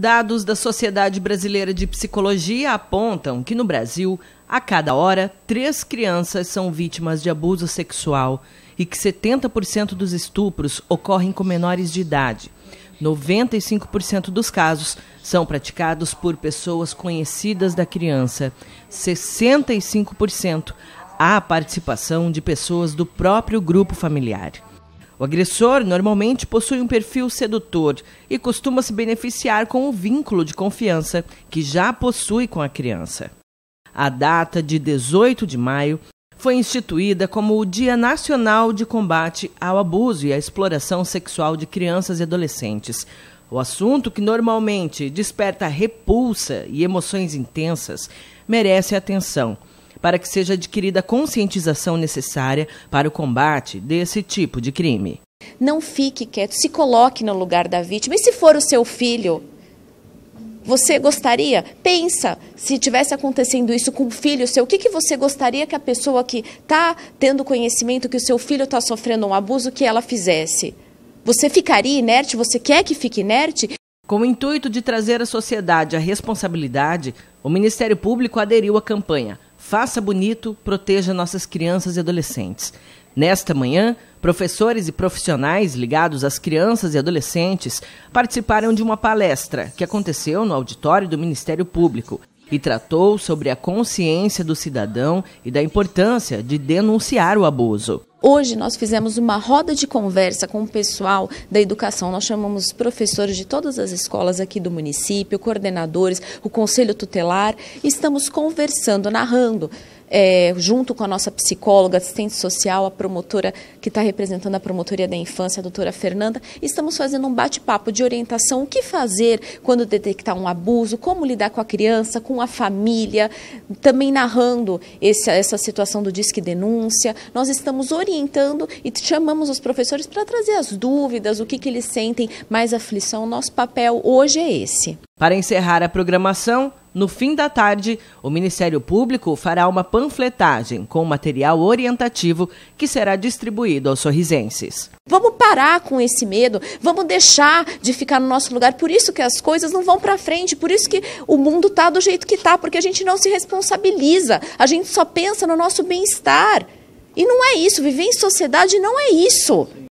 Dados da Sociedade Brasileira de Psicologia apontam que no Brasil, a cada hora, três crianças são vítimas de abuso sexual e que 70% dos estupros ocorrem com menores de idade. 95% dos casos são praticados por pessoas conhecidas da criança. 65% há a participação de pessoas do próprio grupo familiar. O agressor normalmente possui um perfil sedutor e costuma se beneficiar com o vínculo de confiança que já possui com a criança. A data de 18 de maio foi instituída como o Dia Nacional de Combate ao Abuso e à Exploração Sexual de Crianças e Adolescentes. O assunto, que normalmente desperta repulsa e emoções intensas, merece atenção para que seja adquirida a conscientização necessária para o combate desse tipo de crime. Não fique quieto, se coloque no lugar da vítima. E se for o seu filho, você gostaria? Pensa, se tivesse acontecendo isso com o filho seu, o que, que você gostaria que a pessoa que está tendo conhecimento que o seu filho está sofrendo um abuso, que ela fizesse? Você ficaria inerte? Você quer que fique inerte? Com o intuito de trazer à sociedade a responsabilidade, o Ministério Público aderiu à campanha Faça bonito, proteja nossas crianças e adolescentes. Nesta manhã, professores e profissionais ligados às crianças e adolescentes participaram de uma palestra que aconteceu no auditório do Ministério Público e tratou sobre a consciência do cidadão e da importância de denunciar o abuso. Hoje nós fizemos uma roda de conversa com o pessoal da educação. Nós chamamos professores de todas as escolas aqui do município, coordenadores, o conselho tutelar. Estamos conversando, narrando é, junto com a nossa psicóloga, assistente social, a promotora que está representando a promotoria da infância, a doutora Fernanda, estamos fazendo um bate-papo de orientação, o que fazer quando detectar um abuso, como lidar com a criança, com a família, também narrando esse, essa situação do disque denúncia. Nós estamos orientando e chamamos os professores para trazer as dúvidas, o que, que eles sentem mais aflição. Nosso papel hoje é esse. Para encerrar a programação, no fim da tarde, o Ministério Público fará uma panfletagem com material orientativo que será distribuído aos sorrisenses. Vamos parar com esse medo, vamos deixar de ficar no nosso lugar. Por isso que as coisas não vão para frente, por isso que o mundo está do jeito que está, porque a gente não se responsabiliza, a gente só pensa no nosso bem-estar. E não é isso, viver em sociedade não é isso.